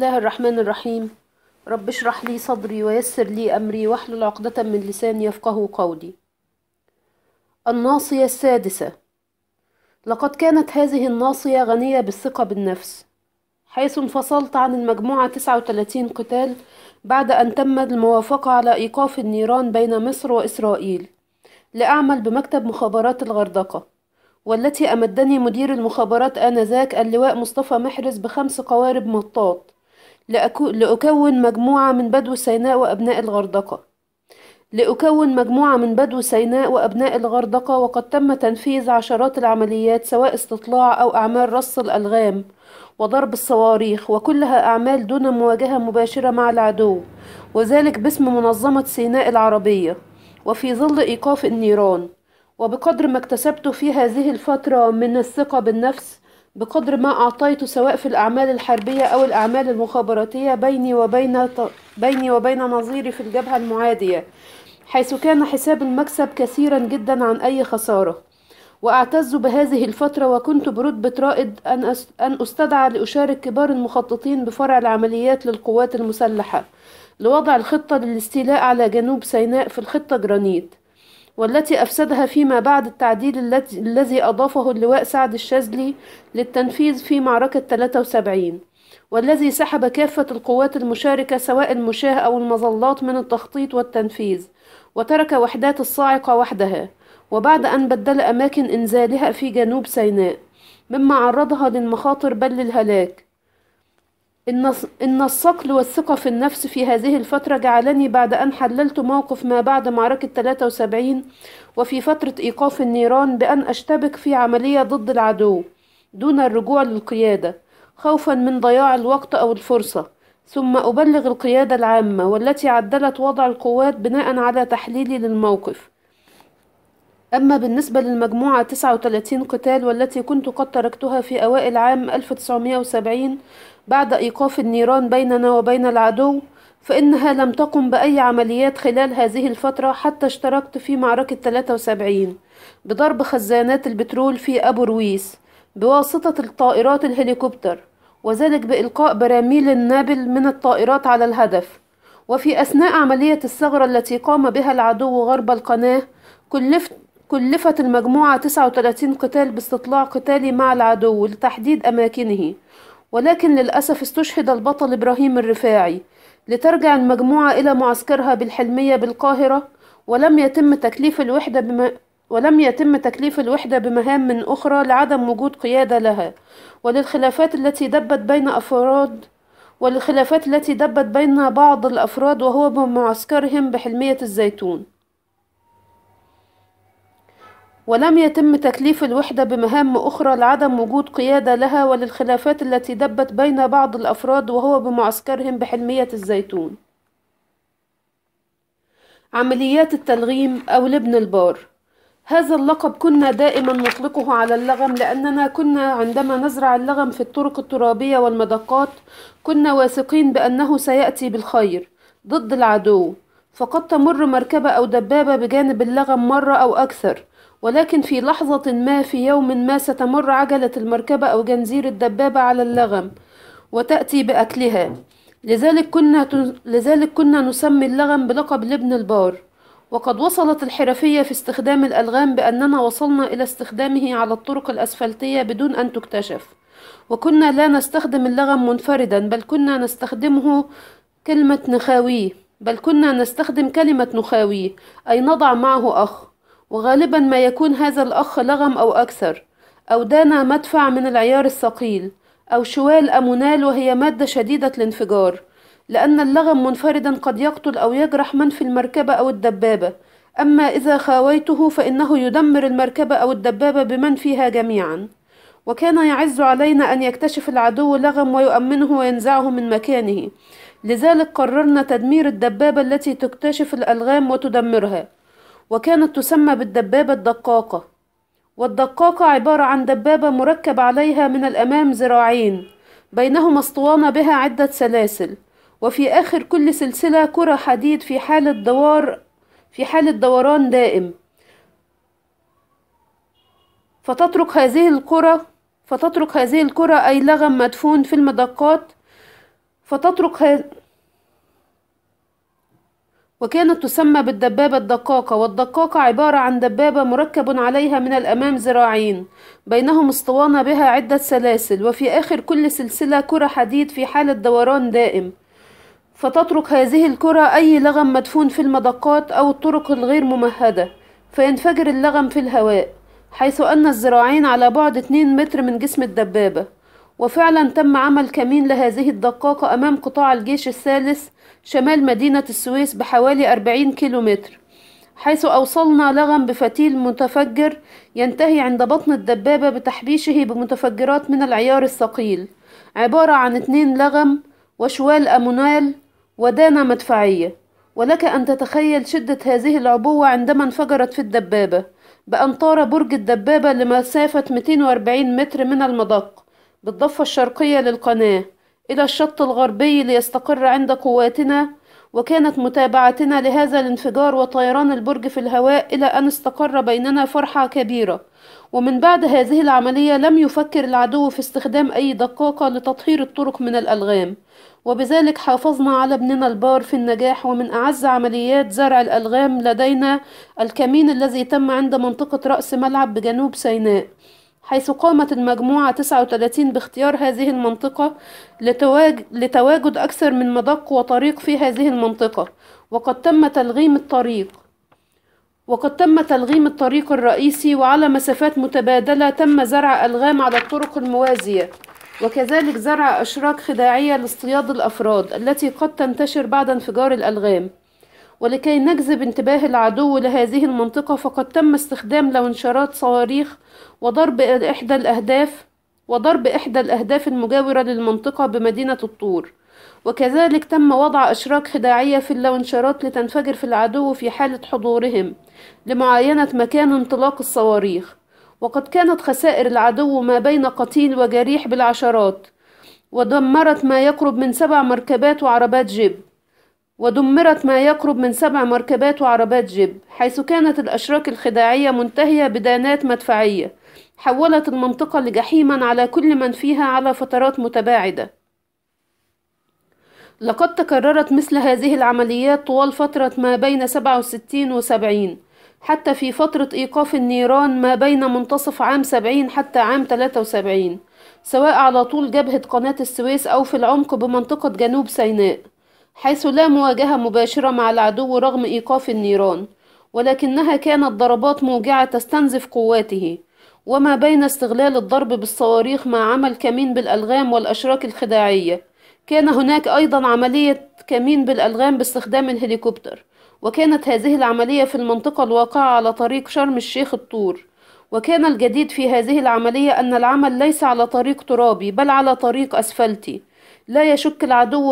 الله الرحمن الرحيم رب اشرح لي صدري ويسر لي أمري واحلل عقدة من لساني يفقه قولي الناصية السادسة لقد كانت هذه الناصية غنية بالثقة بالنفس حيث انفصلت عن المجموعة 39 قتال بعد أن تم الموافقة على إيقاف النيران بين مصر وإسرائيل لأعمل بمكتب مخابرات الغردقة والتي أمدني مدير المخابرات آنذاك اللواء مصطفى محرز بخمس قوارب مطاط لأكون مجموعة من بدو سيناء وأبناء الغردقة لأكون مجموعة من بدو سيناء وأبناء الغردقة وقد تم تنفيذ عشرات العمليات سواء استطلاع أو أعمال رص الألغام وضرب الصواريخ وكلها أعمال دون مواجهة مباشرة مع العدو وذلك باسم منظمة سيناء العربية وفي ظل إيقاف النيران وبقدر ما اكتسبته في هذه الفترة من الثقة بالنفس بقدر ما أعطيت سواء في الأعمال الحربية أو الأعمال المخابراتية بيني وبين بيني وبين نظيري في الجبهة المعادية حيث كان حساب المكسب كثيرا جدا عن أي خسارة وأعتز بهذه الفترة وكنت برتبة رائد أن أستدعى لأشارك كبار المخططين بفرع العمليات للقوات المسلحة لوضع الخطة للاستيلاء على جنوب سيناء في الخطة جرانيت والتي أفسدها فيما بعد التعديل الذي أضافه اللواء سعد الشاذلي للتنفيذ في معركة 73 والذي سحب كافة القوات المشاركة سواء المشاة أو المظلات من التخطيط والتنفيذ وترك وحدات الصاعقة وحدها وبعد أن بدل أماكن إنزالها في جنوب سيناء مما عرضها للمخاطر بل للهلاك إن الصقل والثقة في النفس في هذه الفترة جعلني بعد أن حللت موقف ما بعد معركة 73 وفي فترة إيقاف النيران بأن أشتبك في عملية ضد العدو دون الرجوع للقيادة خوفا من ضياع الوقت أو الفرصة ثم أبلغ القيادة العامة والتي عدلت وضع القوات بناء على تحليلي للموقف أما بالنسبة للمجموعة 39 قتال والتي كنت قد تركتها في أوائل عام 1970 بعد إيقاف النيران بيننا وبين العدو فإنها لم تقم بأي عمليات خلال هذه الفترة حتى اشتركت في معركة 73 بضرب خزانات البترول في أبو رويس بواسطة الطائرات الهليكوبتر وذلك بإلقاء براميل النابل من الطائرات على الهدف وفي أثناء عملية الثغرة التي قام بها العدو غرب القناة كلفت كلفت المجموعة 39 قتال باستطلاع قتالي مع العدو لتحديد أماكنه ولكن للأسف استشهد البطل إبراهيم الرفاعي لترجع المجموعة إلى معسكرها بالحلمية بالقاهرة ولم يتم تكليف الوحدة بما ولم يتم تكليف الوحدة بمهام من أخرى لعدم وجود قيادة لها وللخلافات التي دبت بين أفراد وللخلافات التي دبت بين بعض الأفراد وهو بمعسكرهم بحلمية الزيتون ولم يتم تكليف الوحدة بمهام أخرى لعدم وجود قيادة لها وللخلافات التي دبت بين بعض الأفراد وهو بمعسكرهم بحلمية الزيتون عمليات التلغيم أو لبن البار هذا اللقب كنا دائما نطلقه على اللغم لأننا كنا عندما نزرع اللغم في الطرق الترابية والمدقات كنا واثقين بأنه سيأتي بالخير ضد العدو فقد تمر مركبة أو دبابة بجانب اللغم مرة أو أكثر ولكن في لحظة ما في يوم ما ستمر عجلة المركبة أو جنزير الدبابة على اللغم وتأتي بأكلها لذلك كنا, لذلك كنا نسمي اللغم بلقب لبن البار وقد وصلت الحرفية في استخدام الألغام بأننا وصلنا إلى استخدامه على الطرق الأسفلتية بدون أن تكتشف وكنا لا نستخدم اللغم منفردا بل كنا نستخدمه كلمة نخاويه بل كنا نستخدم كلمة نخاويه أي نضع معه أخ وغالبا ما يكون هذا الأخ لغم أو أكثر أو دانا مدفع من العيار الثقيل أو شوال أمونال وهي مادة شديدة الانفجار لأن اللغم منفردا قد يقتل أو يجرح من في المركبة أو الدبابة أما إذا خاويته فإنه يدمر المركبة أو الدبابة بمن فيها جميعا وكان يعز علينا أن يكتشف العدو لغم ويؤمنه وينزعه من مكانه لذلك قررنا تدمير الدبابة التي تكتشف الألغام وتدمرها وكانت تسمى بالدبابة الدقاقة والدقاقة عبارة عن دبابة مركب عليها من الأمام ذراعين بينهما اسطوانة بها عدة سلاسل وفي آخر كل سلسلة كرة حديد في حالة دوار في حالة دوران دائم فتترك هذه الكرة فتترك هذه الكرة أي لغم مدفون في المدقات فتترك وكانت تسمى بالدبابة الدقاقة والدقاقة عبارة عن دبابة مركب عليها من الأمام ذراعين بينهم اسطوانة بها عدة سلاسل وفي آخر كل سلسلة كرة حديد في حالة دوران دائم فتترك هذه الكرة أي لغم مدفون في المدقات أو الطرق الغير ممهدة فينفجر اللغم في الهواء حيث أن الذراعين على بعد 2 متر من جسم الدبابة وفعلا تم عمل كمين لهذه الدقاقة أمام قطاع الجيش الثالث شمال مدينة السويس بحوالي 40 كيلومتر حيث أوصلنا لغم بفتيل متفجر ينتهي عند بطن الدبابة بتحبيشه بمتفجرات من العيار الثقيل عبارة عن اتنين لغم وشوال أمونال ودانة مدفعية ولك أن تتخيل شدة هذه العبوة عندما انفجرت في الدبابة بأن طار برج الدبابة لمسافة 240 متر من المضق بالضفة الشرقية للقناة إلى الشط الغربي ليستقر عند قواتنا وكانت متابعتنا لهذا الانفجار وطيران البرج في الهواء إلى أن استقر بيننا فرحة كبيرة ومن بعد هذه العملية لم يفكر العدو في استخدام أي دقاقة لتطهير الطرق من الألغام وبذلك حافظنا على ابننا البار في النجاح ومن أعز عمليات زرع الألغام لدينا الكمين الذي تم عند منطقة رأس ملعب بجنوب سيناء حيث قامت المجموعة 39 باختيار هذه المنطقة لتواجد أكثر من مدق وطريق في هذه المنطقة وقد تم تلغيم الطريق وقد تم تلغيم الطريق الرئيسي وعلى مسافات متبادلة تم زرع ألغام على الطرق الموازية وكذلك زرع أشراك خداعية لاصطياد الأفراد التي قد تنتشر بعد انفجار الألغام ولكي نجذب انتباه العدو لهذه المنطقة فقد تم استخدام لونشرات صواريخ وضرب إحدى الأهداف وضرب إحدى الأهداف المجاورة للمنطقة بمدينة الطور وكذلك تم وضع أشراك خداعية في اللونشرات لتنفجر في العدو في حالة حضورهم لمعاينة مكان انطلاق الصواريخ وقد كانت خسائر العدو ما بين قتيل وجريح بالعشرات ودمرت ما يقرب من سبع مركبات وعربات جيب ودمرت ما يقرب من سبع مركبات وعربات جيب حيث كانت الأشراك الخداعية منتهية بدانات مدفعية حولت المنطقة لجحيما على كل من فيها على فترات متباعدة لقد تكررت مثل هذه العمليات طوال فترة ما بين 67 و 70 حتى في فترة إيقاف النيران ما بين منتصف عام 70 حتى عام 73 سواء على طول جبهة قناة السويس أو في العمق بمنطقة جنوب سيناء حيث لا مواجهة مباشرة مع العدو رغم إيقاف النيران ولكنها كانت ضربات موجعة تستنزف قواته وما بين استغلال الضرب بالصواريخ مع عمل كمين بالألغام والأشراك الخداعية كان هناك أيضا عملية كمين بالألغام باستخدام الهليكوبتر وكانت هذه العملية في المنطقة الواقعة على طريق شرم الشيخ الطور وكان الجديد في هذه العملية أن العمل ليس على طريق ترابي بل على طريق أسفلتي لا يشك العدو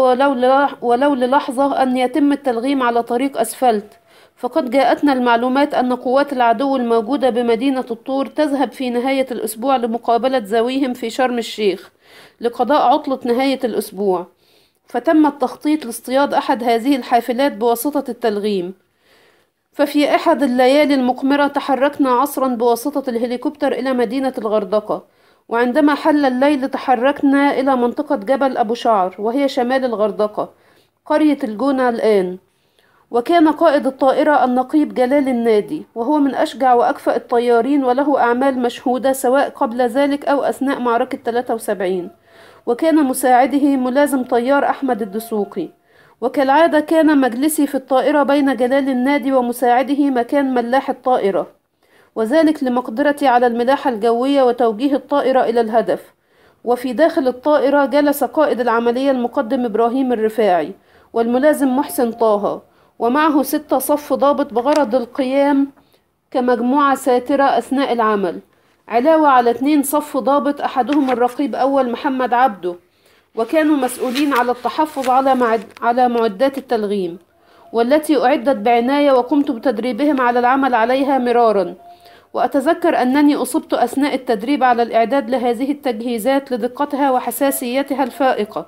ولو للحظة أن يتم التلغيم على طريق أسفلت فقد جاءتنا المعلومات أن قوات العدو الموجودة بمدينة الطور تذهب في نهاية الأسبوع لمقابلة ذويهم في شرم الشيخ لقضاء عطلة نهاية الأسبوع فتم التخطيط لاصطياد أحد هذه الحافلات بواسطة التلغيم ففي أحد الليالي المقمرة تحركنا عصرا بواسطة الهليكوبتر إلى مدينة الغردقة وعندما حل الليل تحركنا إلى منطقة جبل أبو شعر وهي شمال الغردقة قرية الجونة الآن وكان قائد الطائرة النقيب جلال النادي وهو من أشجع وأكفأ الطيارين وله أعمال مشهودة سواء قبل ذلك أو أثناء معركة 73 وكان مساعده ملازم طيار أحمد الدسوقي وكالعادة كان مجلسي في الطائرة بين جلال النادي ومساعده مكان ملاح الطائرة وذلك لمقدرتي على الملاحة الجوية وتوجيه الطائرة إلى الهدف وفي داخل الطائرة جلس قائد العملية المقدم إبراهيم الرفاعي والملازم محسن طه ومعه ستة صف ضابط بغرض القيام كمجموعة ساترة أثناء العمل علاوة على اتنين صف ضابط أحدهم الرقيب أول محمد عبده وكانوا مسؤولين على التحفظ على, معد على معدات التلغيم والتي أعدت بعناية وقمت بتدريبهم على العمل عليها مرارا وأتذكر أنني أصبت أثناء التدريب على الإعداد لهذه التجهيزات لدقتها وحساسيتها الفائقة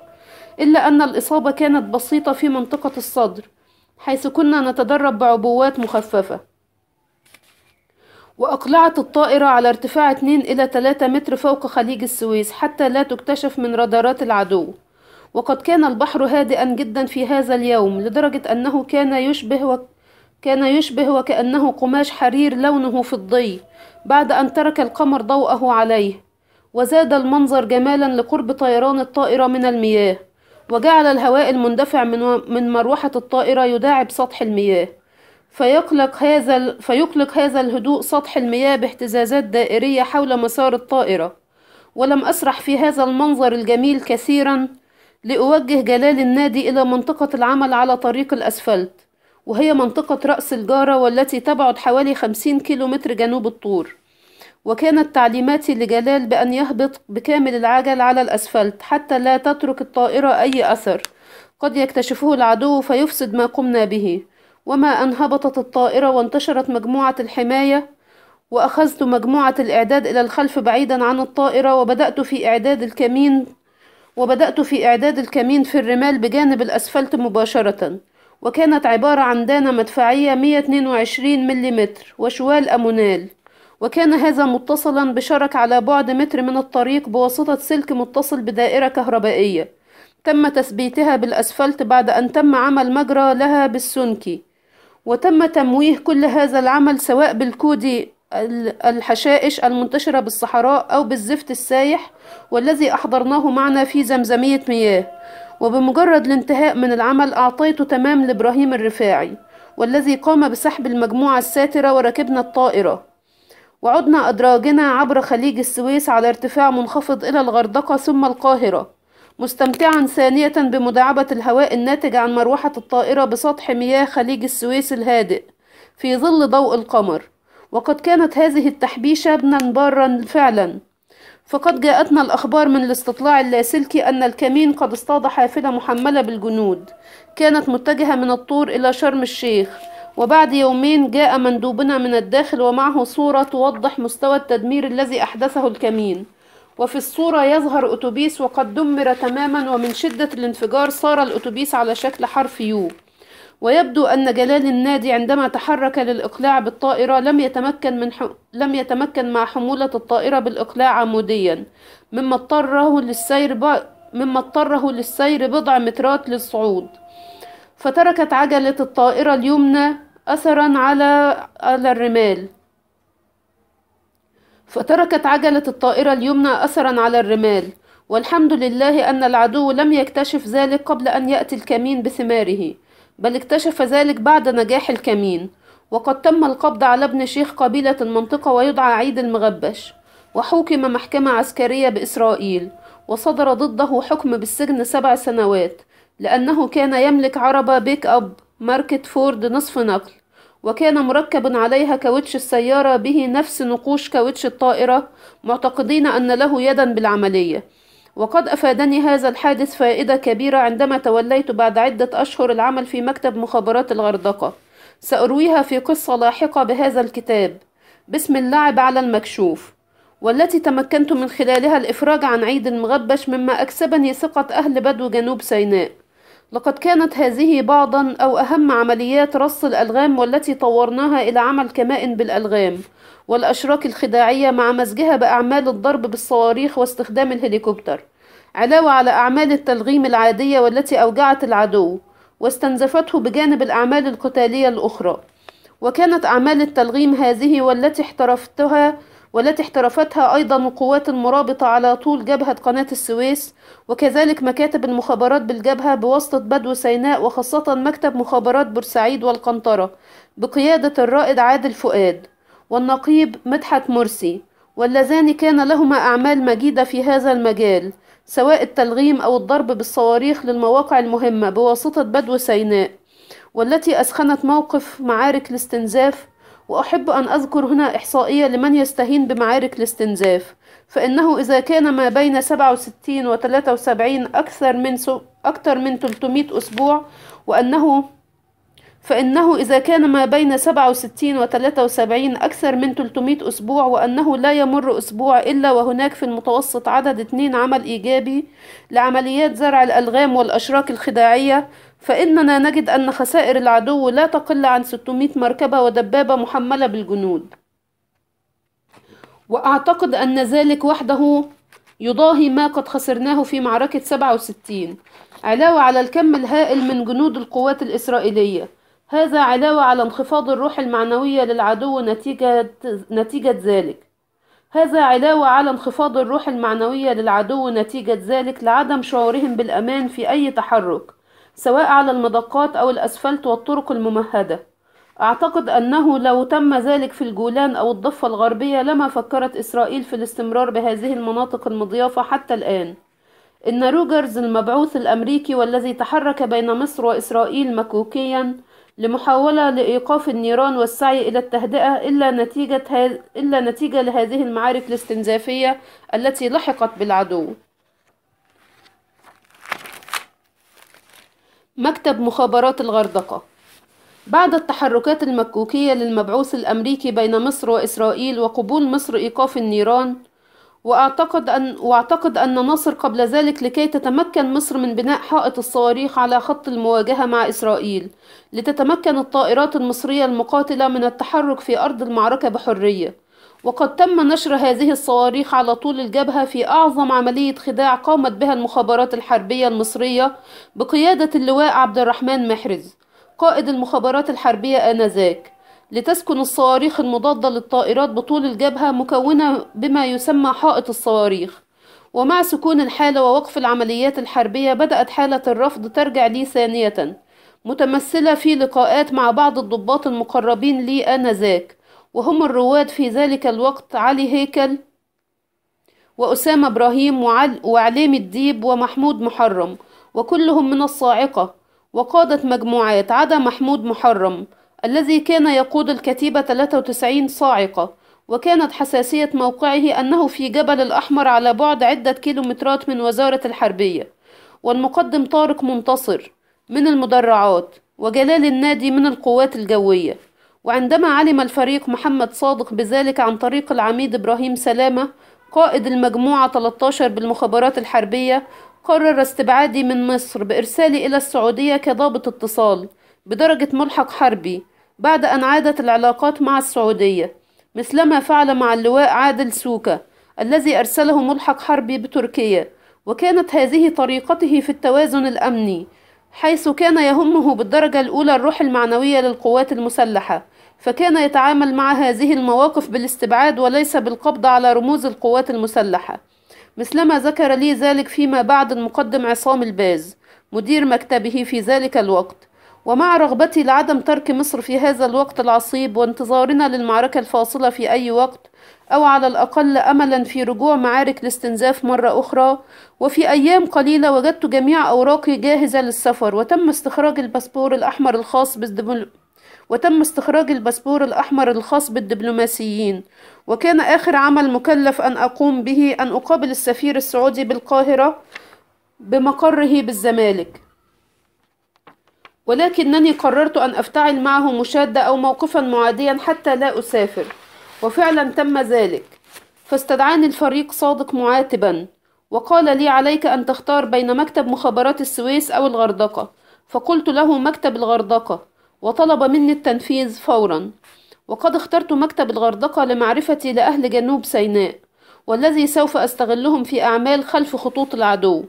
إلا أن الإصابة كانت بسيطة في منطقة الصدر حيث كنا نتدرب بعبوات مخففة وأقلعت الطائرة على ارتفاع 2 إلى 3 متر فوق خليج السويس حتى لا تكتشف من رادارات العدو وقد كان البحر هادئا جدا في هذا اليوم لدرجة أنه كان يشبه كان يشبه وكأنه قماش حرير لونه فضي بعد أن ترك القمر ضوءه عليه وزاد المنظر جمالا لقرب طيران الطائرة من المياه وجعل الهواء المندفع من, و... من مروحة الطائرة يداعب سطح المياه فيقلق هذا, ال... فيقلق هذا الهدوء سطح المياه باهتزازات دائرية حول مسار الطائرة ولم أسرح في هذا المنظر الجميل كثيرا لأوجه جلال النادي إلى منطقة العمل على طريق الأسفلت وهي منطقة رأس الجارة والتي تبعد حوالي كيلو كيلومتر جنوب الطور وكانت تعليماتي لجلال بأن يهبط بكامل العجل على الأسفلت حتى لا تترك الطائرة أي أثر قد يكتشفه العدو فيفسد ما قمنا به وما أن هبطت الطائرة وانتشرت مجموعة الحماية وأخذت مجموعة الإعداد إلى الخلف بعيدا عن الطائرة وبدأت في إعداد الكمين وبدأت في إعداد الكمين في الرمال بجانب الأسفلت مباشرة وكانت عبارة عن دانة مدفعية 122 ملم وشوال أمونال وكان هذا متصلا بشرك على بعد متر من الطريق بواسطة سلك متصل بدائرة كهربائية تم تثبيتها بالأسفلت بعد أن تم عمل مجرى لها بالسنكي وتم تمويه كل هذا العمل سواء بالكودي الحشائش المنتشرة بالصحراء أو بالزفت السايح والذي أحضرناه معنا في زمزمية مياه وبمجرد الانتهاء من العمل أعطيته تمام لإبراهيم الرفاعي والذي قام بسحب المجموعة الساترة وركبنا الطائرة وعدنا أدراجنا عبر خليج السويس على ارتفاع منخفض إلى الغردقة ثم القاهرة مستمتعا ثانية بمداعبة الهواء الناتج عن مروحة الطائرة بسطح مياه خليج السويس الهادئ في ظل ضوء القمر وقد كانت هذه التحبيشة ابنا بارا فعلا فقد جاءتنا الأخبار من الاستطلاع اللاسلكي أن الكمين قد اصطاد حافلة محملة بالجنود كانت متجهة من الطور إلى شرم الشيخ وبعد يومين جاء مندوبنا من الداخل ومعه صورة توضح مستوى التدمير الذي أحدثه الكمين وفي الصورة يظهر أتوبيس وقد دمر تماما ومن شدة الانفجار صار الأتوبيس على شكل حرف يو ويبدو أن جلال النادي عندما تحرك للإقلاع بالطائرة لم يتمكن من حو... لم يتمكن مع حمولة الطائرة بالإقلاع عموديا مما اضطره للسير ب... مما اضطره للسير بضع مترات للصعود فتركت عجلة الطائرة اليمنى أثرا على على الرمال فتركت عجلة الطائرة اليمنى أثرا على الرمال والحمد لله أن العدو لم يكتشف ذلك قبل أن يأتي الكمين بثماره بل اكتشف ذلك بعد نجاح الكمين وقد تم القبض على ابن شيخ قبيلة المنطقة ويدعى عيد المغبش وحوكم محكمة عسكرية بإسرائيل وصدر ضده حكم بالسجن سبع سنوات لأنه كان يملك عربة بيك أب ماركة فورد نصف نقل وكان مركب عليها كاوتش السيارة به نفس نقوش كاوتش الطائرة معتقدين أن له يدا بالعملية وقد أفادني هذا الحادث فائدة كبيرة عندما توليت بعد عدة أشهر العمل في مكتب مخابرات الغردقة سأرويها في قصة لاحقة بهذا الكتاب باسم اللعب على المكشوف والتي تمكنت من خلالها الإفراج عن عيد المغبش مما أكسبني ثقة أهل بدو جنوب سيناء لقد كانت هذه بعضا أو أهم عمليات رص الألغام والتي طورناها إلى عمل كمائن بالألغام والأشراك الخداعية مع مزجها بأعمال الضرب بالصواريخ واستخدام الهليكوبتر علاوة على أعمال التلغيم العادية والتي أوجعت العدو واستنزفته بجانب الأعمال القتالية الأخرى وكانت أعمال التلغيم هذه والتي احترفتها والتي احترفتها أيضا القوات المرابطة على طول جبهة قناة السويس وكذلك مكاتب المخابرات بالجبهة بواسطة بدو سيناء وخاصة مكتب مخابرات بورسعيد والقنطرة بقيادة الرائد عادل فؤاد والنقيب مدحت مرسي واللذان كان لهما أعمال مجيدة في هذا المجال سواء التلغيم أو الضرب بالصواريخ للمواقع المهمة بواسطة بدو سيناء والتي أسخنت موقف معارك الاستنزاف وأحب أن أذكر هنا إحصائية لمن يستهين بمعارك الاستنزاف فإنه إذا كان ما بين 67 و 73 أكثر من سو أكثر من 300 أسبوع وأنه فإنه إذا كان ما بين 67 و 73 أكثر من 300 أسبوع وأنه لا يمر أسبوع إلا وهناك في المتوسط عدد 2 عمل إيجابي لعمليات زرع الألغام والأشراك الخداعية فإننا نجد أن خسائر العدو لا تقل عن 600 مركبة ودبابة محملة بالجنود وأعتقد أن ذلك وحده يضاهي ما قد خسرناه في معركة 67 علاوة على الكم الهائل من جنود القوات الإسرائيلية هذا علاوة على انخفاض الروح المعنوية للعدو نتيجة, نتيجة ذلك هذا علاوة على انخفاض الروح المعنوية للعدو نتيجة ذلك لعدم شعورهم بالأمان في أي تحرك سواء على المدقات أو الأسفلت والطرق الممهدة أعتقد أنه لو تم ذلك في الجولان أو الضفة الغربية لما فكرت إسرائيل في الاستمرار بهذه المناطق المضيافة حتى الآن إن روجرز المبعوث الأمريكي والذي تحرك بين مصر وإسرائيل مكوكيا لمحاولة لإيقاف النيران والسعي إلى التهدئة إلا نتيجة, هذ... إلا نتيجة لهذه المعارك الاستنزافية التي لحقت بالعدو مكتب مخابرات الغردقة بعد التحركات المكوكية للمبعوث الأمريكي بين مصر وإسرائيل وقبول مصر إيقاف النيران وأعتقد أن وأعتقد أن مصر قبل ذلك لكي تتمكن مصر من بناء حائط الصواريخ على خط المواجهة مع إسرائيل لتتمكن الطائرات المصرية المقاتلة من التحرك في أرض المعركة بحرية وقد تم نشر هذه الصواريخ على طول الجبهة في أعظم عملية خداع قامت بها المخابرات الحربية المصرية بقيادة اللواء عبد الرحمن محرز قائد المخابرات الحربية آنذاك لتسكن الصواريخ المضادة للطائرات بطول الجبهة مكونة بما يسمى حائط الصواريخ ومع سكون الحالة ووقف العمليات الحربية بدأت حالة الرفض ترجع لي ثانية متمثلة في لقاءات مع بعض الضباط المقربين لي آنذاك وهم الرواد في ذلك الوقت علي هيكل وأسامة إبراهيم وعليم الديب ومحمود محرم وكلهم من الصاعقة وقادة مجموعات عدا محمود محرم الذي كان يقود الكتيبة 93 صاعقة وكانت حساسية موقعه أنه في جبل الأحمر على بعد عدة كيلومترات من وزارة الحربية والمقدم طارق منتصر من المدرعات وجلال النادي من القوات الجوية وعندما علم الفريق محمد صادق بذلك عن طريق العميد إبراهيم سلامة قائد المجموعة 13 بالمخابرات الحربية قرر استبعادي من مصر بإرسالي إلى السعودية كضابط اتصال بدرجة ملحق حربي بعد أن عادت العلاقات مع السعودية مثلما فعل مع اللواء عادل سوكة الذي أرسله ملحق حربي بتركيا وكانت هذه طريقته في التوازن الأمني حيث كان يهمه بالدرجة الأولى الروح المعنوية للقوات المسلحة فكان يتعامل مع هذه المواقف بالاستبعاد وليس بالقبض على رموز القوات المسلحة مثلما ذكر لي ذلك فيما بعد المقدم عصام الباز مدير مكتبه في ذلك الوقت ومع رغبتي لعدم ترك مصر في هذا الوقت العصيب وانتظارنا للمعركة الفاصلة في أي وقت أو على الأقل أملا في رجوع معارك الاستنزاف مرة أخرى وفي أيام قليلة وجدت جميع أوراقي جاهزة للسفر وتم استخراج الباسبور الأحمر الخاص بالدبل... وتم استخراج الباسبور الأحمر الخاص بالدبلوماسيين وكان آخر عمل مكلف أن أقوم به أن أقابل السفير السعودي بالقاهرة بمقره بالزمالك ولكنني قررت أن أفتعل معه مشادة أو موقفا معاديا حتى لا أسافر وفعلا تم ذلك فاستدعاني الفريق صادق معاتبا وقال لي عليك أن تختار بين مكتب مخابرات السويس أو الغردقة فقلت له مكتب الغردقة وطلب مني التنفيذ فورا وقد اخترت مكتب الغردقة لمعرفتي لأهل جنوب سيناء والذي سوف أستغلهم في أعمال خلف خطوط العدو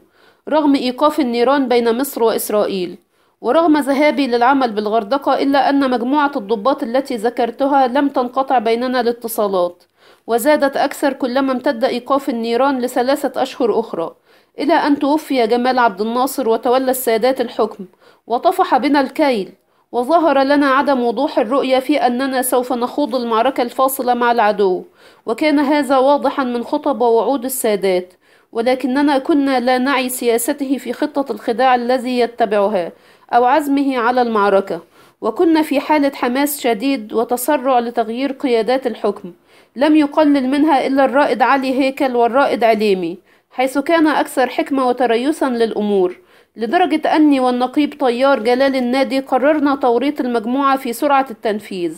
رغم إيقاف النيران بين مصر وإسرائيل ورغم ذهابي للعمل بالغردقة إلا أن مجموعة الضباط التي ذكرتها لم تنقطع بيننا الاتصالات وزادت أكثر كلما امتد إيقاف النيران لثلاثة أشهر أخرى إلى أن توفي جمال عبد الناصر وتولى السادات الحكم وطفح بنا الكيل وظهر لنا عدم وضوح الرؤية في أننا سوف نخوض المعركة الفاصلة مع العدو وكان هذا واضحا من خطب ووعود السادات ولكننا كنا لا نعي سياسته في خطة الخداع الذي يتبعها أو عزمه على المعركة وكنا في حالة حماس شديد وتسرع لتغيير قيادات الحكم لم يقلل منها إلا الرائد علي هيكل والرائد عليمي حيث كان أكثر حكمة وتريثا للأمور لدرجة أني والنقيب طيار جلال النادي قررنا توريط المجموعة في سرعة التنفيذ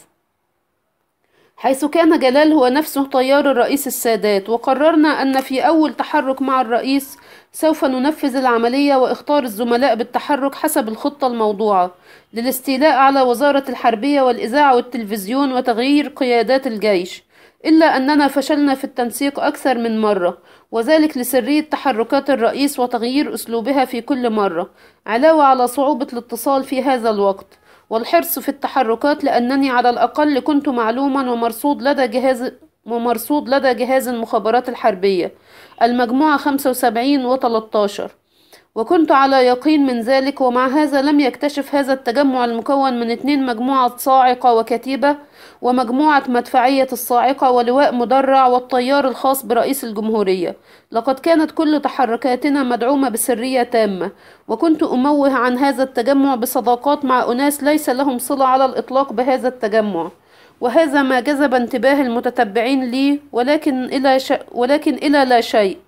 حيث كان جلال هو نفسه طيار الرئيس السادات وقررنا أن في أول تحرك مع الرئيس سوف ننفذ العملية واختار الزملاء بالتحرك حسب الخطة الموضوعة للاستيلاء على وزارة الحربية والإذاعة والتلفزيون وتغيير قيادات الجيش إلا أننا فشلنا في التنسيق أكثر من مرة وذلك لسرية تحركات الرئيس وتغيير أسلوبها في كل مرة علاوة على صعوبة الاتصال في هذا الوقت والحرص في التحركات لأنني على الأقل كنت معلوما ومرصود لدى جهاز ومرصود لدى جهاز المخابرات الحربية المجموعة 75 و 13 وكنت على يقين من ذلك ومع هذا لم يكتشف هذا التجمع المكون من اتنين مجموعة صاعقة وكتيبة ومجموعة مدفعية الصاعقة ولواء مدرع والطيار الخاص برئيس الجمهورية لقد كانت كل تحركاتنا مدعومة بسرية تامة وكنت أموه عن هذا التجمع بصداقات مع أناس ليس لهم صلة على الإطلاق بهذا التجمع وهذا ما جذب انتباه المتتبعين لي ولكن إلى, ش... ولكن إلى لا شيء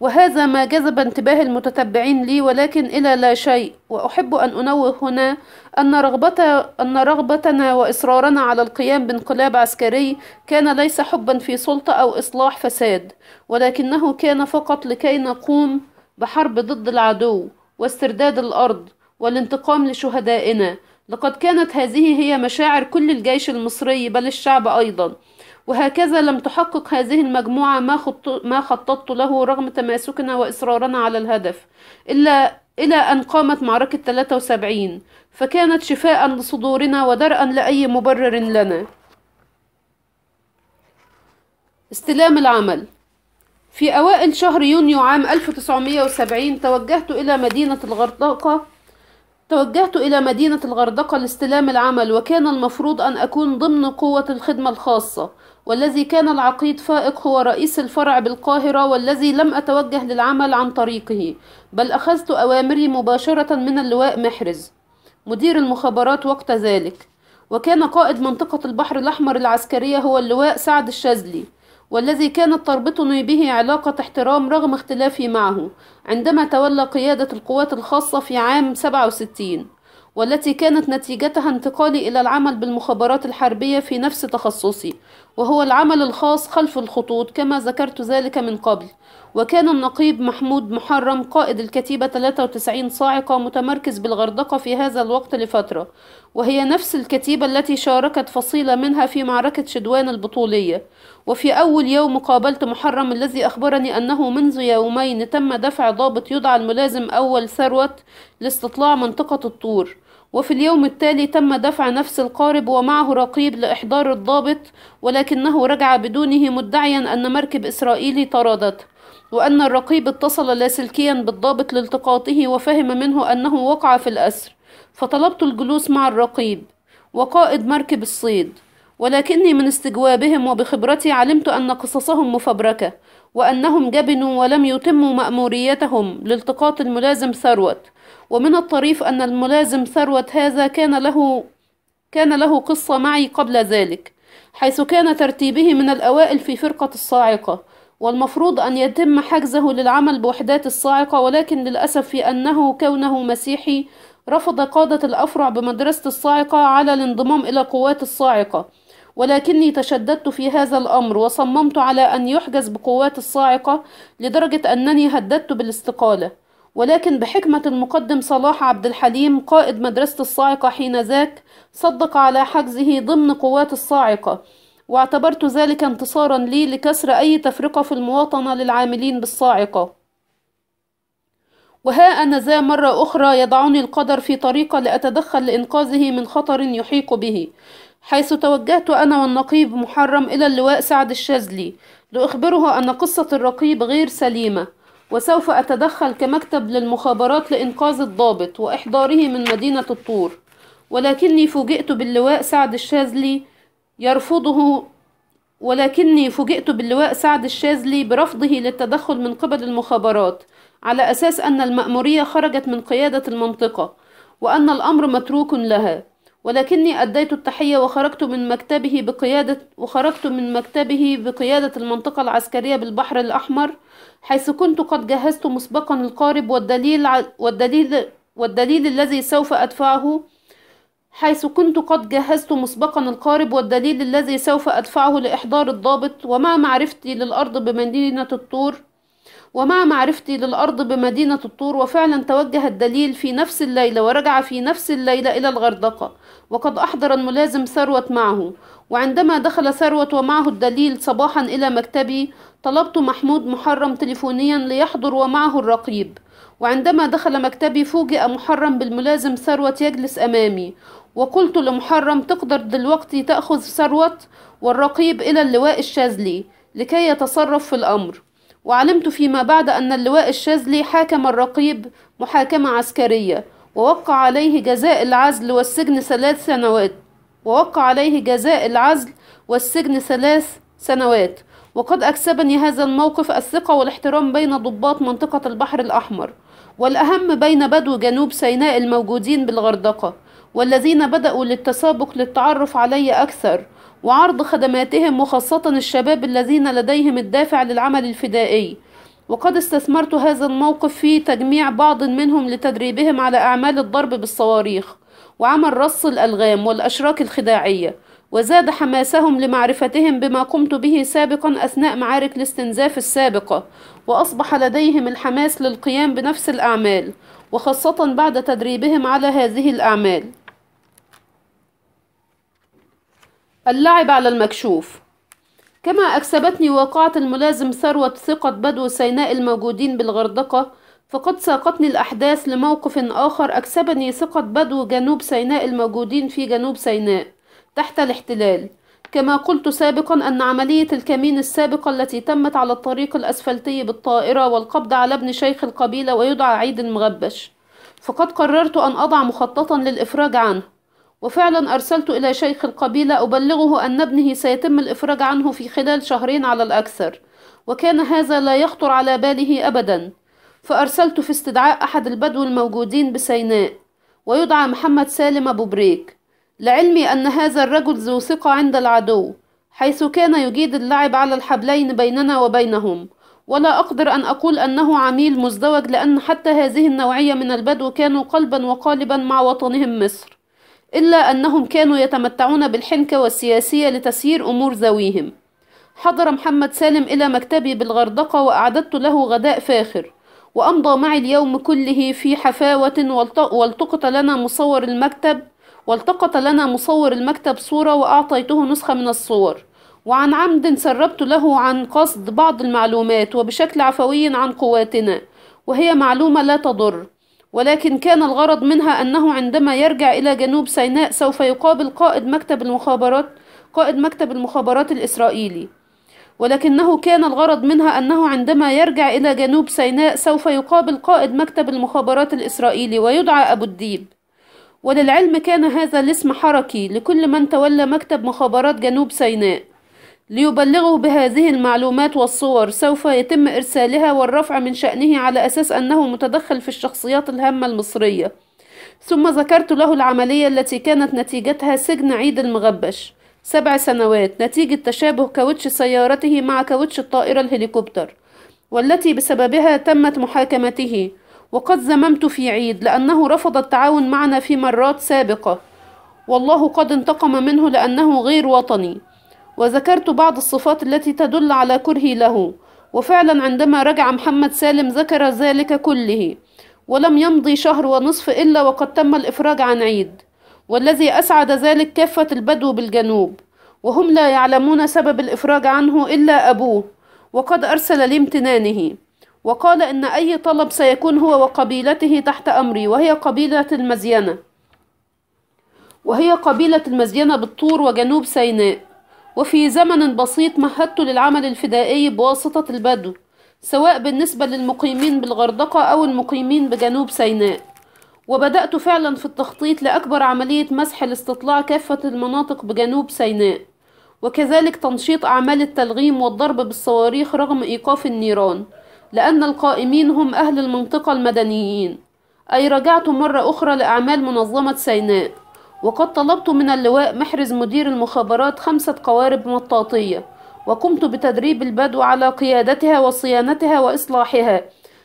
وهذا ما جذب انتباه المتتبعين لي ولكن إلى لا شيء وأحب أن أنوه هنا أن, رغبة أن رغبتنا وإصرارنا على القيام بانقلاب عسكري كان ليس حبا في سلطة أو إصلاح فساد ولكنه كان فقط لكي نقوم بحرب ضد العدو واسترداد الأرض والانتقام لشهدائنا لقد كانت هذه هي مشاعر كل الجيش المصري بل الشعب أيضا وهكذا لم تحقق هذه المجموعة ما, خط... ما خططت له رغم تماسكنا وإصرارنا على الهدف إلا إلى أن قامت معركة 73 فكانت شفاء لصدورنا ودرءا لأي مبرر لنا استلام العمل في أوائل شهر يونيو عام 1970 توجهت إلى مدينة الغردقة توجهت إلى مدينة الغردقة لاستلام العمل وكان المفروض أن أكون ضمن قوة الخدمة الخاصة والذي كان العقيد فائق هو رئيس الفرع بالقاهرة والذي لم أتوجه للعمل عن طريقه بل أخذت أوامري مباشرة من اللواء محرز مدير المخابرات وقت ذلك وكان قائد منطقة البحر الأحمر العسكرية هو اللواء سعد الشاذلي والذي كانت تربطني به علاقة احترام رغم اختلافي معه عندما تولى قيادة القوات الخاصة في عام 67 والتي كانت نتيجتها انتقالي إلى العمل بالمخابرات الحربية في نفس تخصصي وهو العمل الخاص خلف الخطوط كما ذكرت ذلك من قبل وكان النقيب محمود محرم قائد الكتيبة 93 صاعقة متمركز بالغردقة في هذا الوقت لفترة وهي نفس الكتيبة التي شاركت فصيلة منها في معركة شدوان البطولية وفي أول يوم قابلت محرم الذي أخبرني أنه منذ يومين تم دفع ضابط يدعى الملازم أول ثروت لاستطلاع منطقة الطور وفي اليوم التالي تم دفع نفس القارب ومعه رقيب لإحضار الضابط ولكنه رجع بدونه مدعيا أن مركب إسرائيلي طردته وأن الرقيب اتصل لاسلكيا بالضابط لالتقاطه وفهم منه أنه وقع في الأسر فطلبت الجلوس مع الرقيب وقائد مركب الصيد ولكني من استجوابهم وبخبرتي علمت أن قصصهم مفبركة وأنهم جبنوا ولم يتموا مأموريتهم لالتقاط الملازم ثروت ومن الطريف أن الملازم ثروت هذا كان له كان له قصة معي قبل ذلك حيث كان ترتيبه من الأوائل في فرقة الصاعقة والمفروض أن يتم حجزه للعمل بوحدات الصاعقة ولكن للأسف في أنه كونه مسيحي رفض قادة الأفرع بمدرسة الصاعقة على الانضمام إلى قوات الصاعقة ولكني تشددت في هذا الأمر وصممت على أن يحجز بقوات الصاعقة لدرجة أنني هددت بالاستقالة ولكن بحكمة المقدم صلاح عبد الحليم قائد مدرسة الصاعقة حين ذاك صدق على حجزه ضمن قوات الصاعقة واعتبرت ذلك انتصارا لي لكسر أي تفرقة في المواطنة للعاملين بالصاعقة وها أنا ذا مرة أخرى يضعني القدر في طريقة لأتدخل لإنقاذه من خطر يحيق به حيث توجهت أنا والنقيب محرم إلى اللواء سعد الشاذلي لأخبره أن قصة الرقيب غير سليمة وسوف أتدخل كمكتب للمخابرات لإنقاذ الضابط وإحضاره من مدينة الطور ولكني فوجئت باللواء سعد الشاذلي يرفضه ولكني فوجئت باللواء سعد الشاذلي برفضه للتدخل من قبل المخابرات على أساس أن المأمورية خرجت من قيادة المنطقة وأن الأمر متروك لها ولكني أديت التحية وخرجت من مكتبه بقيادة وخرجت من مكتبه بقيادة المنطقة العسكرية بالبحر الأحمر حيث كنت قد جهزت مسبقا القارب والدليل والدليل والدليل الذي سوف أدفعه حيث كنت قد جهزت مسبقا القارب والدليل الذي سوف أدفعه لإحضار الضابط ومع معرفتي للأرض بمدينة الطور ومع معرفتي للأرض بمدينة الطور وفعلا توجه الدليل في نفس الليلة ورجع في نفس الليلة إلى الغردقة وقد أحضر الملازم ثروت معه وعندما دخل ثروت ومعه الدليل صباحا إلى مكتبي طلبت محمود محرم تليفونيا ليحضر ومعه الرقيب وعندما دخل مكتبي فوجئ محرم بالملازم ثروت يجلس أمامي وقلت لمحرم تقدر دلوقتي تأخذ ثروت والرقيب إلى اللواء الشاذلي لكي يتصرف في الأمر وعلمت فيما بعد أن اللواء الشاذلي حاكم الرقيب محاكمة عسكرية ووقع عليه جزاء العزل والسجن ثلاث سنوات ووقع عليه جزاء العزل والسجن ثلاث سنوات وقد أكسبني هذا الموقف الثقة والاحترام بين ضباط منطقة البحر الأحمر والأهم بين بدو جنوب سيناء الموجودين بالغردقة والذين بدأوا للتسابق للتعرف علي أكثر وعرض خدماتهم وخاصة الشباب الذين لديهم الدافع للعمل الفدائي وقد استثمرت هذا الموقف في تجميع بعض منهم لتدريبهم على أعمال الضرب بالصواريخ وعمل رص الألغام والأشراك الخداعية وزاد حماسهم لمعرفتهم بما قمت به سابقا أثناء معارك الاستنزاف السابقة وأصبح لديهم الحماس للقيام بنفس الأعمال وخاصة بعد تدريبهم على هذه الأعمال اللعب على المكشوف كما أكسبتني واقعة الملازم ثروة ثقة بدو سيناء الموجودين بالغردقة فقد ساقتني الأحداث لموقف آخر أكسبني ثقة بدو جنوب سيناء الموجودين في جنوب سيناء تحت الاحتلال كما قلت سابقا أن عملية الكمين السابقة التي تمت على الطريق الأسفلتي بالطائرة والقبض على ابن شيخ القبيلة ويدعى عيد المغبش فقد قررت أن أضع مخططا للإفراج عنه وفعلا أرسلت إلى شيخ القبيلة أبلغه أن ابنه سيتم الإفراج عنه في خلال شهرين على الأكثر وكان هذا لا يخطر على باله أبدا فأرسلت في استدعاء أحد البدو الموجودين بسيناء ويدعى محمد سالم أبو بريك لعلمي أن هذا الرجل ذو ثقة عند العدو حيث كان يجيد اللعب على الحبلين بيننا وبينهم ولا أقدر أن أقول أنه عميل مزدوج لأن حتى هذه النوعية من البدو كانوا قلبا وقالبا مع وطنهم مصر إلا أنهم كانوا يتمتعون بالحنكة والسياسية لتسيير أمور ذويهم حضر محمد سالم إلى مكتبي بالغردقة وأعددت له غداء فاخر وأمضى معي اليوم كله في حفاوة والتقط لنا مصور المكتب والتقط لنا مصور المكتب صورة وأعطيته نسخة من الصور وعن عمد سربت له عن قصد بعض المعلومات وبشكل عفوي عن قواتنا وهي معلومة لا تضر ولكن كان الغرض منها أنه عندما يرجع إلى جنوب سيناء سوف يقابل قائد مكتب المخابرات قائد مكتب المخابرات الإسرائيلي ولكنه كان الغرض منها أنه عندما يرجع إلى جنوب سيناء سوف يقابل قائد مكتب المخابرات الإسرائيلي ويدعى أبو الديب وللعلم كان هذا الاسم حركي لكل من تولى مكتب مخابرات جنوب سيناء ليبلغه بهذه المعلومات والصور سوف يتم إرسالها والرفع من شأنه على أساس أنه متدخل في الشخصيات الهامة المصرية ثم ذكرت له العملية التي كانت نتيجتها سجن عيد المغبش سبع سنوات نتيجة تشابه كاوتش سيارته مع كاوتش الطائرة الهليكوبتر والتي بسببها تمت محاكمته وقد زممت في عيد لأنه رفض التعاون معنا في مرات سابقة والله قد انتقم منه لأنه غير وطني وذكرت بعض الصفات التي تدل على كرهي له وفعلا عندما رجع محمد سالم ذكر ذلك كله ولم يمضي شهر ونصف إلا وقد تم الإفراج عن عيد والذي أسعد ذلك كافة البدو بالجنوب وهم لا يعلمون سبب الإفراج عنه إلا أبوه وقد أرسل لامتنانه وقال إن أي طلب سيكون هو وقبيلته تحت أمري وهي قبيلة المزينة وهي قبيلة المزينة بالطور وجنوب سيناء وفي زمن بسيط مهدت للعمل الفدائي بواسطة البدو سواء بالنسبة للمقيمين بالغردقة أو المقيمين بجنوب سيناء وبدأت فعلا في التخطيط لأكبر عملية مسح لاستطلاع كافة المناطق بجنوب سيناء وكذلك تنشيط أعمال التلغيم والضرب بالصواريخ رغم إيقاف النيران لأن القائمين هم أهل المنطقة المدنيين أي رجعت مرة أخرى لأعمال منظمة سيناء وقد طلبت من اللواء محرز مدير المخابرات خمسة قوارب مطاطية وقمت بتدريب البدو على قيادتها وصيانتها وإصلاحها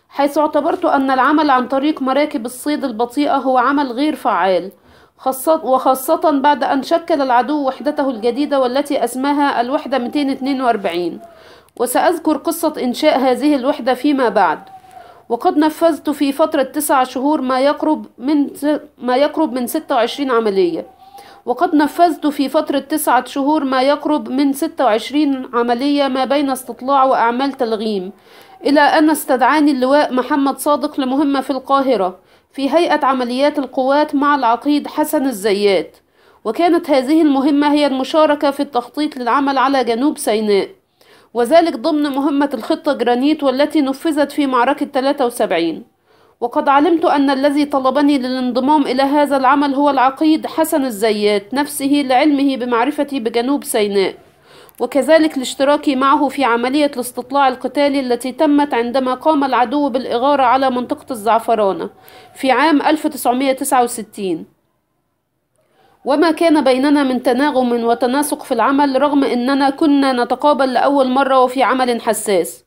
حيث اعتبرت أن العمل عن طريق مراكب الصيد البطيئة هو عمل غير فعال خاصة وخاصة بعد أن شكل العدو وحدته الجديدة والتي أسماها الوحدة 242 وسأذكر قصة إنشاء هذه الوحدة فيما بعد وقد نفذت في فترة تسعة شهور ما يقرب من ما يقرب من 26 عملية وقد نفذت في فترة تسعة شهور ما يقرب من 26 عملية ما بين استطلاع وأعمال تلغيم إلى أن استدعاني اللواء محمد صادق لمهمة في القاهرة في هيئة عمليات القوات مع العقيد حسن الزيات وكانت هذه المهمة هي المشاركة في التخطيط للعمل على جنوب سيناء وذلك ضمن مهمة الخطة جرانيت والتي نفذت في معركة 73 وقد علمت أن الذي طلبني للانضمام إلى هذا العمل هو العقيد حسن الزيات نفسه لعلمه بمعرفتي بجنوب سيناء وكذلك لاشتراكي معه في عملية الاستطلاع القتالي التي تمت عندما قام العدو بالإغارة على منطقة الزعفرانة في عام 1969 وما كان بيننا من تناغم وتناسق في العمل رغم أننا كنا نتقابل لأول مرة وفي عمل حساس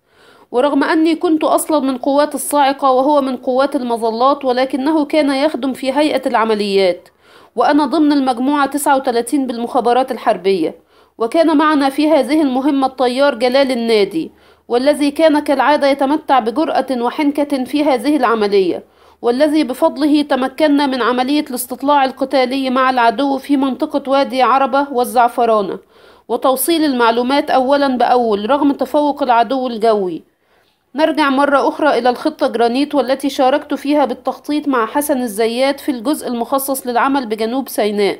ورغم أني كنت أصلا من قوات الصاعقة وهو من قوات المظلات ولكنه كان يخدم في هيئة العمليات وأنا ضمن المجموعة 39 بالمخابرات الحربية وكان معنا في هذه المهمة الطيار جلال النادي والذي كان كالعادة يتمتع بجرأة وحنكة في هذه العملية والذي بفضله تمكنا من عملية الاستطلاع القتالي مع العدو في منطقة وادي عربة والزعفرانة وتوصيل المعلومات أولا بأول رغم تفوق العدو الجوي نرجع مرة أخرى إلى الخطة جرانيت والتي شاركت فيها بالتخطيط مع حسن الزيات في الجزء المخصص للعمل بجنوب سيناء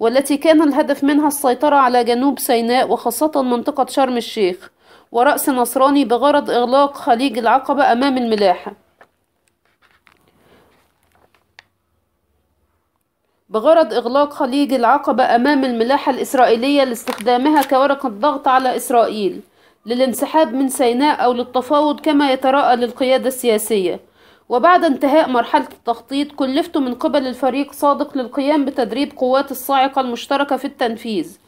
والتي كان الهدف منها السيطرة على جنوب سيناء وخاصة منطقة شرم الشيخ ورأس نصراني بغرض إغلاق خليج العقبة أمام الملاحة بغرض إغلاق خليج العقبة أمام الملاحة الإسرائيلية لاستخدامها كورقة ضغط على إسرائيل للانسحاب من سيناء أو للتفاوض كما يتراءى للقيادة السياسية وبعد انتهاء مرحلة التخطيط كلفت من قبل الفريق صادق للقيام بتدريب قوات الصاعقة المشتركة في التنفيذ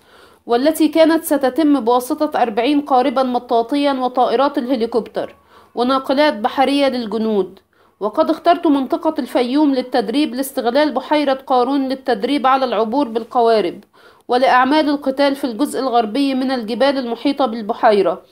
والتي كانت ستتم بواسطة أربعين قاربا مطاطيا وطائرات الهليكوبتر وناقلات بحرية للجنود وقد اخترت منطقة الفيوم للتدريب لاستغلال بحيرة قارون للتدريب على العبور بالقوارب ولأعمال القتال في الجزء الغربي من الجبال المحيطة بالبحيرة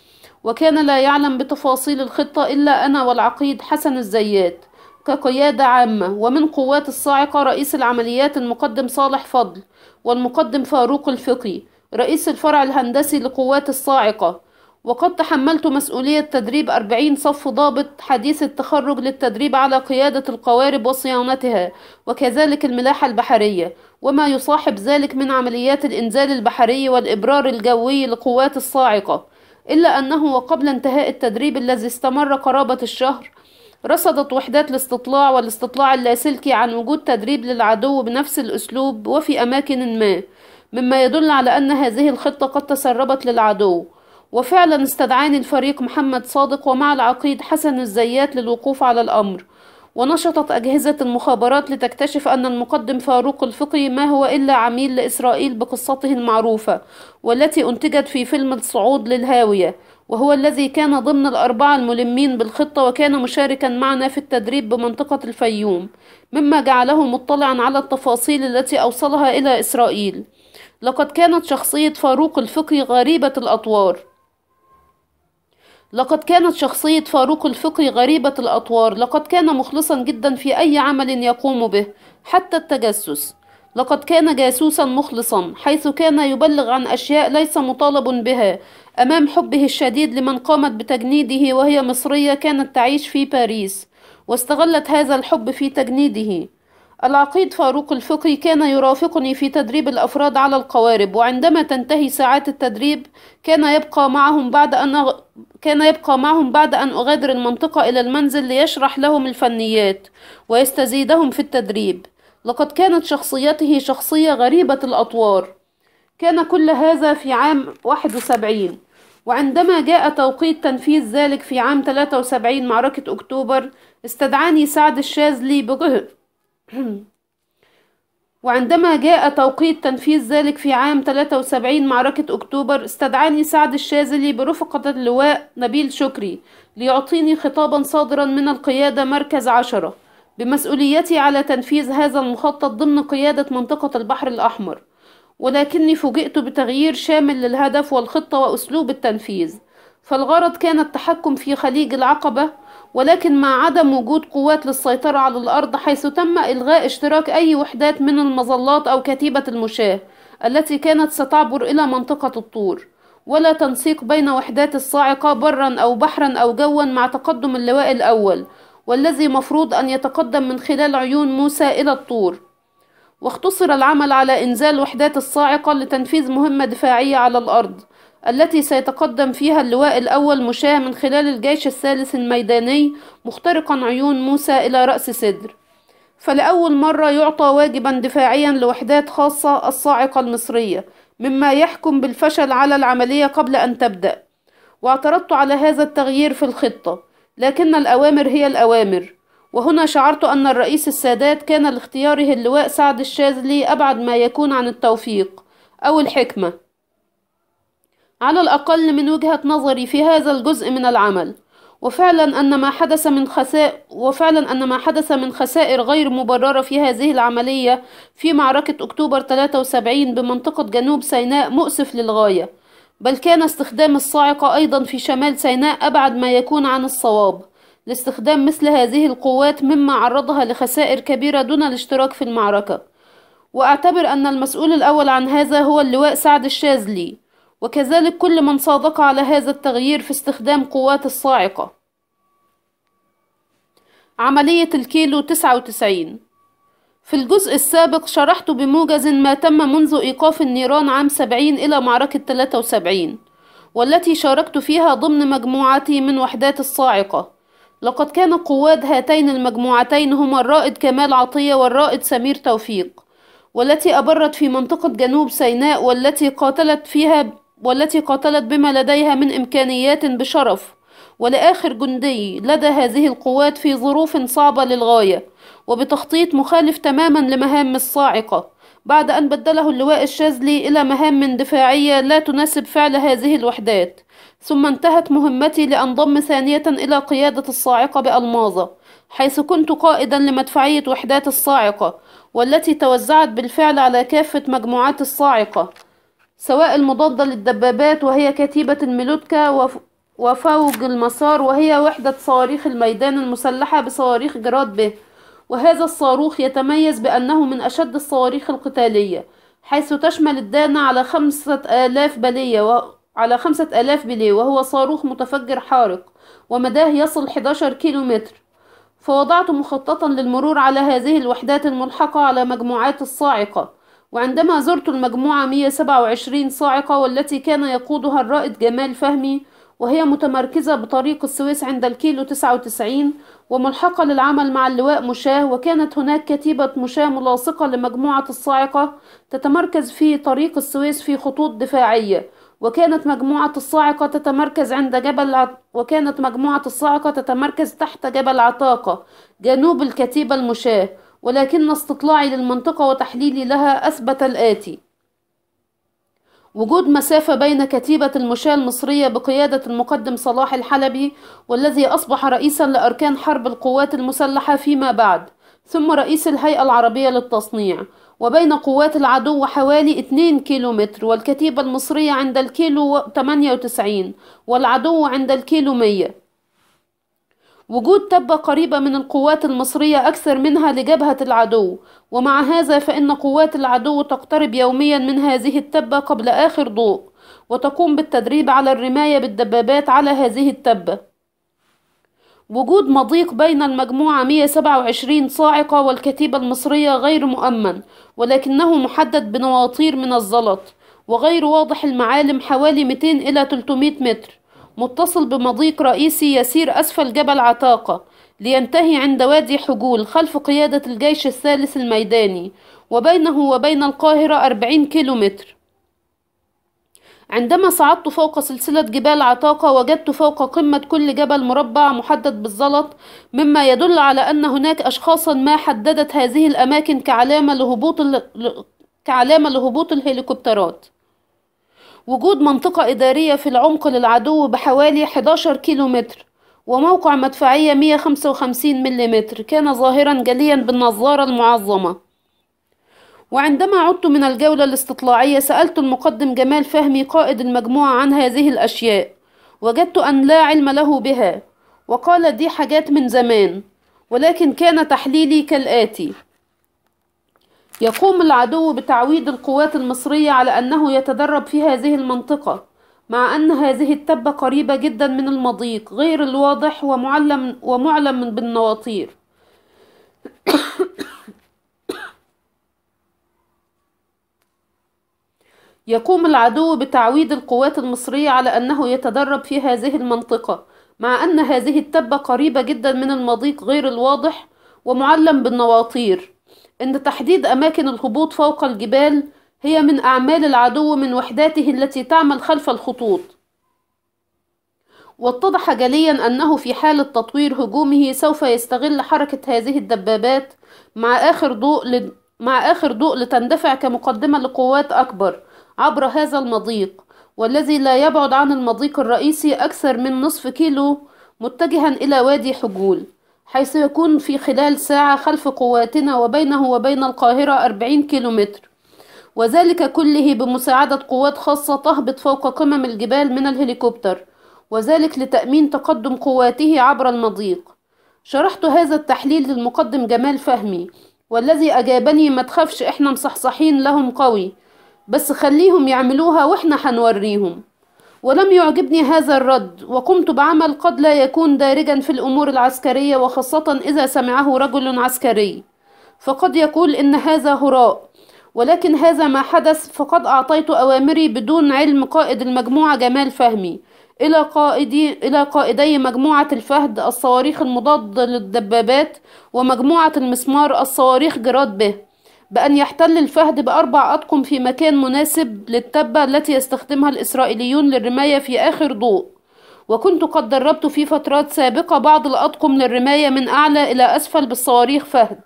وكان لا يعلم بتفاصيل الخطة إلا أنا والعقيد حسن الزيات كقيادة عامة ومن قوات الصاعقة رئيس العمليات المقدم صالح فضل والمقدم فاروق الفقي رئيس الفرع الهندسي لقوات الصاعقة وقد تحملت مسؤولية تدريب أربعين صف ضابط حديث التخرج للتدريب على قيادة القوارب وصيانتها وكذلك الملاحة البحرية وما يصاحب ذلك من عمليات الإنزال البحري والإبرار الجوي لقوات الصاعقة إلا أنه وقبل انتهاء التدريب الذي استمر قرابة الشهر رصدت وحدات الاستطلاع والاستطلاع اللاسلكي عن وجود تدريب للعدو بنفس الأسلوب وفي أماكن ما مما يدل على أن هذه الخطة قد تسربت للعدو وفعلا استدعاني الفريق محمد صادق ومع العقيد حسن الزيات للوقوف على الأمر ونشطت أجهزة المخابرات لتكتشف أن المقدم فاروق الفقي ما هو إلا عميل لإسرائيل بقصته المعروفة والتي أنتجت في فيلم الصعود للهاوية وهو الذي كان ضمن الأربعة الملمين بالخطة وكان مشاركا معنا في التدريب بمنطقة الفيوم مما جعله مطلعا على التفاصيل التي أوصلها إلى إسرائيل لقد كانت شخصية فاروق الفقي غريبة الأطوار لقد كانت شخصية فاروق الفقي غريبة الأطوار لقد كان مخلصا جدا في أي عمل يقوم به حتى التجسس لقد كان جاسوسا مخلصا حيث كان يبلغ عن أشياء ليس مطالب بها أمام حبه الشديد لمن قامت بتجنيده وهي مصرية كانت تعيش في باريس واستغلت هذا الحب في تجنيده العقيد فاروق الفقي كان يرافقني في تدريب الأفراد على القوارب وعندما تنتهي ساعات التدريب كان يبقى معهم بعد أن أغ... كان يبقى معهم بعد أن أغادر المنطقة إلى المنزل ليشرح لهم الفنيات ويستزيدهم في التدريب لقد كانت شخصيته شخصية غريبة الأطوار كان كل هذا في عام 71 وعندما جاء توقيت تنفيذ ذلك في عام 73 معركة أكتوبر استدعاني سعد الشاذلي بجهد وعندما جاء توقيت تنفيذ ذلك في عام 73 معركة أكتوبر استدعاني سعد الشاذلي برفقة اللواء نبيل شكري ليعطيني خطابا صادرا من القيادة مركز عشرة بمسؤوليتي على تنفيذ هذا المخطط ضمن قيادة منطقة البحر الأحمر ولكني فوجئت بتغيير شامل للهدف والخطة وأسلوب التنفيذ فالغرض كان التحكم في خليج العقبة ولكن مع عدم وجود قوات للسيطرة على الأرض حيث تم إلغاء اشتراك أي وحدات من المظلات أو كتيبة المشاة التي كانت ستعبر إلى منطقة الطور ولا تنسيق بين وحدات الصاعقة برا أو بحرا أو جوا مع تقدم اللواء الأول والذي مفروض أن يتقدم من خلال عيون موسى إلى الطور واختصر العمل على إنزال وحدات الصاعقة لتنفيذ مهمة دفاعية على الأرض التي سيتقدم فيها اللواء الأول مشاة من خلال الجيش الثالث الميداني مخترقا عيون موسى إلى رأس سدر فلأول مرة يعطى واجبا دفاعيا لوحدات خاصة الصاعقة المصرية مما يحكم بالفشل على العملية قبل أن تبدأ واعترضت على هذا التغيير في الخطة لكن الأوامر هي الأوامر وهنا شعرت أن الرئيس السادات كان لاختياره اللواء سعد الشاذلي أبعد ما يكون عن التوفيق أو الحكمة على الأقل من وجهة نظري في هذا الجزء من العمل وفعلا أن ما حدث من خسائر وفعلا أن ما حدث من خسائر غير مبررة في هذه العملية في معركة أكتوبر 73 بمنطقة جنوب سيناء مؤسف للغاية بل كان استخدام الصاعقة أيضا في شمال سيناء أبعد ما يكون عن الصواب لاستخدام مثل هذه القوات مما عرضها لخسائر كبيرة دون الاشتراك في المعركة وأعتبر أن المسؤول الأول عن هذا هو اللواء سعد الشاذلي وكذلك كل من صادق على هذا التغيير في استخدام قوات الصاعقة عملية الكيلو 99 في الجزء السابق شرحت بموجز ما تم منذ إيقاف النيران عام 70 إلى معركة 73 والتي شاركت فيها ضمن مجموعتي من وحدات الصاعقة لقد كان قواد هاتين المجموعتين هما الرائد كمال عطية والرائد سمير توفيق والتي أبرت في منطقة جنوب سيناء والتي قاتلت فيها والتي قاتلت بما لديها من إمكانيات بشرف ولآخر جندي لدى هذه القوات في ظروف صعبة للغاية وبتخطيط مخالف تماما لمهام الصاعقة بعد أن بدله اللواء الشاذلي إلى مهام دفاعية لا تناسب فعل هذه الوحدات ثم انتهت مهمتي لأنضم ثانية إلى قيادة الصاعقة بألماظة حيث كنت قائدا لمدفعية وحدات الصاعقة والتي توزعت بالفعل على كافة مجموعات الصاعقة سواء المضادة للدبابات وهي كتيبة الميلوتكا وفوج المسار وهي وحدة صواريخ الميدان المسلحة بصواريخ جراد به وهذا الصاروخ يتميز بأنه من أشد الصواريخ القتالية حيث تشمل الدانة على خمسة آلاف بلية و... على خمسة آلاف بليه وهو صاروخ متفجر حارق ومداه يصل 11 كيلو متر فوضعت مخططا للمرور على هذه الوحدات الملحقة على مجموعات الصاعقة وعندما زرت المجموعة 127 صاعقة والتي كان يقودها الرائد جمال فهمي وهي متمركزة بطريق السويس عند الكيلو 99 وملحقة للعمل مع اللواء مشاه وكانت هناك كتيبة مشاه ملاصقة لمجموعة الصاعقة تتمركز في طريق السويس في خطوط دفاعية وكانت مجموعة الصاعقة تتمركز عند جبل وكانت مجموعة الصاعقة تتمركز تحت جبل عتاقة جنوب الكتيبة المشاه ولكن استطلاعي للمنطقة وتحليلي لها أثبت الآتي وجود مسافة بين كتيبة المشاة المصرية بقيادة المقدم صلاح الحلبي والذي أصبح رئيسا لأركان حرب القوات المسلحة فيما بعد ثم رئيس الهيئة العربية للتصنيع وبين قوات العدو حوالي 2 كيلومتر والكتيبة المصرية عند الكيلو 98 والعدو عند الكيلو 100 وجود تبة قريبة من القوات المصرية أكثر منها لجبهة العدو ومع هذا فإن قوات العدو تقترب يوميا من هذه التبة قبل آخر ضوء وتقوم بالتدريب على الرماية بالدبابات على هذه التبة وجود مضيق بين المجموعة 127 صاعقة والكتيبة المصرية غير مؤمن ولكنه محدد بنواطير من الزلط وغير واضح المعالم حوالي 200 إلى 300 متر متصل بمضيق رئيسي يسير أسفل جبل عتاقة لينتهي عند وادي حجول خلف قيادة الجيش الثالث الميداني وبينه وبين القاهرة أربعين كيلومتر عندما صعدت فوق سلسلة جبال عتاقة وجدت فوق قمة كل جبل مربع محدد بالزلط مما يدل على أن هناك أشخاصا ما حددت هذه الأماكن كعلامة لهبوط, ال... كعلامة لهبوط الهليكوبترات وجود منطقة إدارية في العمق للعدو بحوالي 11 كيلومتر وموقع مدفعية 155 ملم كان ظاهرا جليا بالنظارة المعظمة وعندما عدت من الجولة الاستطلاعية سألت المقدم جمال فهمي قائد المجموعة عن هذه الأشياء وجدت أن لا علم له بها وقال دي حاجات من زمان ولكن كان تحليلي كالآتي يقوم العدو بتعويد القوات المصرية على أنه يتدرب في هذه المنطقة مع أن هذه التبة قريبة جدا من المضيق غير الواضح ومعلم, ومعلم بالنواطير يقوم العدو بتعويد القوات المصرية على أنه يتدرب في هذه المنطقة مع أن هذه التبة قريبة جدا من المضيق غير الواضح ومعلم بالنواطير إن تحديد أماكن الهبوط فوق الجبال هي من أعمال العدو من وحداته التي تعمل خلف الخطوط واتضح جليا أنه في حالة تطوير هجومه سوف يستغل حركة هذه الدبابات مع آخر ضوء ل... مع آخر ضوء لتندفع كمقدمة لقوات أكبر عبر هذا المضيق والذي لا يبعد عن المضيق الرئيسي أكثر من نصف كيلو متجها إلى وادي حجول حيث يكون في خلال ساعة خلف قواتنا وبينه وبين القاهرة 40 كيلومتر وذلك كله بمساعدة قوات خاصة تهبط فوق قمم الجبال من الهليكوبتر وذلك لتأمين تقدم قواته عبر المضيق شرحت هذا التحليل للمقدم جمال فهمي والذي أجابني ما تخافش احنا مصحصحين لهم قوي بس خليهم يعملوها واحنا هنوريهم ولم يعجبني هذا الرد وقمت بعمل قد لا يكون دارجا في الأمور العسكرية وخاصة إذا سمعه رجل عسكري فقد يقول إن هذا هراء ولكن هذا ما حدث فقد أعطيت أوامري بدون علم قائد المجموعة جمال فهمي إلى قائدي إلى قائدي مجموعة الفهد الصواريخ المضادة للدبابات ومجموعة المسمار الصواريخ جراد به بأن يحتل الفهد بأربع أطقم في مكان مناسب للتبة التي يستخدمها الإسرائيليون للرماية في آخر ضوء وكنت قد دربت في فترات سابقة بعض الأطقم للرماية من أعلى إلى أسفل بالصواريخ فهد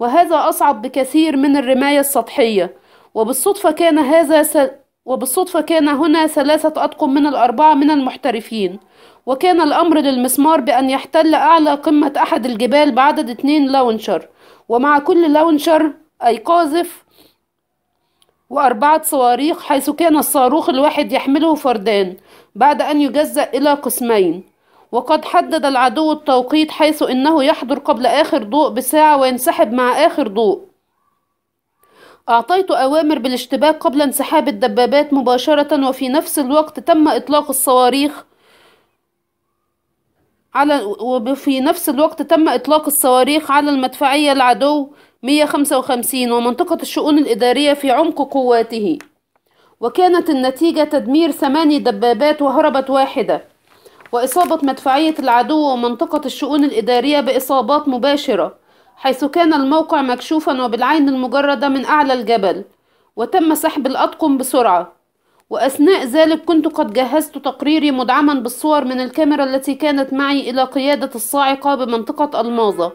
وهذا أصعب بكثير من الرماية السطحية وبالصدفة كان هذا س... وبالصدفة كان هنا ثلاثة أطقم من الأربعة من المحترفين وكان الأمر للمسمار بأن يحتل أعلى قمة أحد الجبال بعدد اثنين لاونشر ومع كل لاونشر أي قاذف وأربعة صواريخ حيث كان الصاروخ الواحد يحمله فردان بعد أن يجزأ إلى قسمين وقد حدد العدو التوقيت حيث إنه يحضر قبل آخر ضوء بساعة وينسحب مع آخر ضوء أعطيت أوامر بالاشتباك قبل انسحاب الدبابات مباشرة وفي نفس الوقت تم إطلاق الصواريخ على وفي نفس الوقت تم إطلاق الصواريخ على المدفعية العدو 155 ومنطقة الشؤون الإدارية في عمق قواته وكانت النتيجة تدمير ثماني دبابات وهربت واحدة وإصابة مدفعية العدو ومنطقة الشؤون الإدارية بإصابات مباشرة حيث كان الموقع مكشوفا وبالعين المجردة من أعلى الجبل وتم سحب الأطقم بسرعة وأثناء ذلك كنت قد جهزت تقريري مدعما بالصور من الكاميرا التي كانت معي إلى قيادة الصاعقة بمنطقة الماظة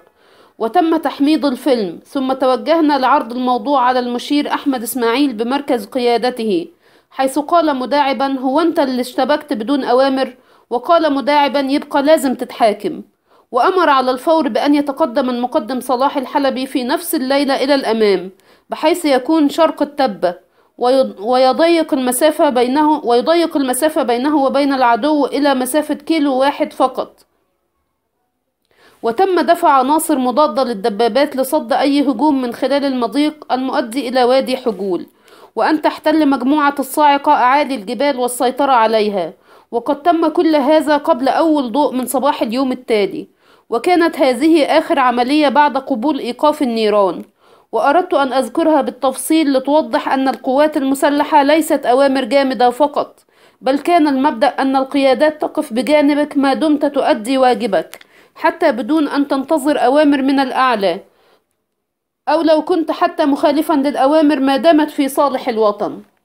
وتم تحميض الفيلم ثم توجهنا لعرض الموضوع على المشير أحمد إسماعيل بمركز قيادته حيث قال مداعبا هو أنت اللي اشتبكت بدون أوامر وقال مداعبا يبقى لازم تتحاكم وأمر على الفور بأن يتقدم المقدم صلاح الحلبي في نفس الليلة إلى الأمام بحيث يكون شرق التبة ويضيق المسافة بينه ويضيق المسافة بينه وبين العدو إلى مسافة كيلو واحد فقط وتم دفع عناصر مضادة للدبابات لصد أي هجوم من خلال المضيق المؤدي إلى وادي حجول وأن تحتل مجموعة الصاعقة أعالي الجبال والسيطرة عليها وقد تم كل هذا قبل أول ضوء من صباح اليوم التالي وكانت هذه آخر عملية بعد قبول إيقاف النيران وأردت أن أذكرها بالتفصيل لتوضح أن القوات المسلحة ليست أوامر جامدة فقط بل كان المبدأ أن القيادات تقف بجانبك ما دمت تؤدي واجبك حتى بدون أن تنتظر أوامر من الأعلى أو لو كنت حتى مخالفا للأوامر ما دامت في صالح الوطن